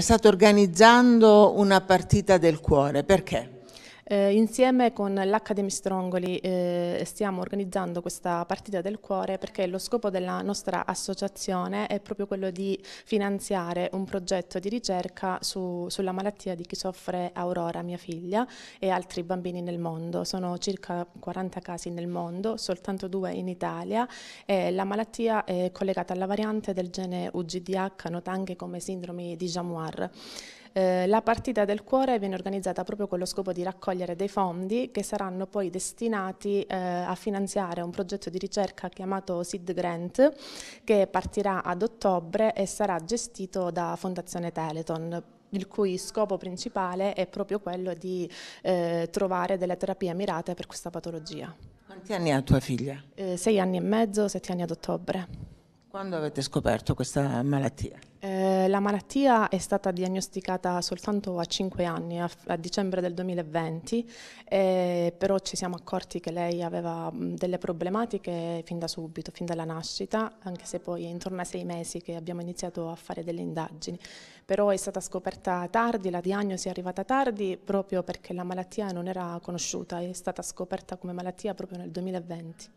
State organizzando una partita del cuore, perché? Eh, insieme con l'Academy Strongoli eh, stiamo organizzando questa partita del cuore perché lo scopo della nostra associazione è proprio quello di finanziare un progetto di ricerca su, sulla malattia di chi soffre Aurora, mia figlia, e altri bambini nel mondo. Sono circa 40 casi nel mondo, soltanto due in Italia e la malattia è collegata alla variante del gene UGDH nota anche come sindrome di Jamoir. Eh, la partita del cuore viene organizzata proprio con lo scopo di raccogliere dei fondi che saranno poi destinati eh, a finanziare un progetto di ricerca chiamato SID Grant che partirà ad ottobre e sarà gestito da Fondazione Teleton il cui scopo principale è proprio quello di eh, trovare delle terapie mirate per questa patologia. Quanti anni ha tua figlia? Eh, sei anni e mezzo, sette anni ad ottobre. Quando avete scoperto questa malattia? Eh, la malattia è stata diagnosticata soltanto a 5 anni, a, a dicembre del 2020, eh, però ci siamo accorti che lei aveva mm, delle problematiche fin da subito, fin dalla nascita, anche se poi è intorno ai 6 mesi che abbiamo iniziato a fare delle indagini. Però è stata scoperta tardi, la diagnosi è arrivata tardi proprio perché la malattia non era conosciuta, è stata scoperta come malattia proprio nel 2020.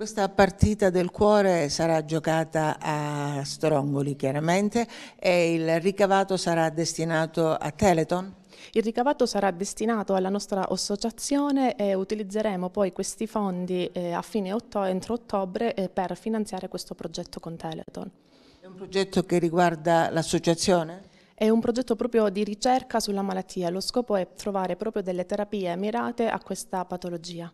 Questa partita del cuore sarà giocata a Strongoli chiaramente e il ricavato sarà destinato a Teleton? Il ricavato sarà destinato alla nostra associazione e utilizzeremo poi questi fondi eh, a fine otto, entro ottobre eh, per finanziare questo progetto con Teleton. È un progetto che riguarda l'associazione? È un progetto proprio di ricerca sulla malattia, lo scopo è trovare proprio delle terapie mirate a questa patologia.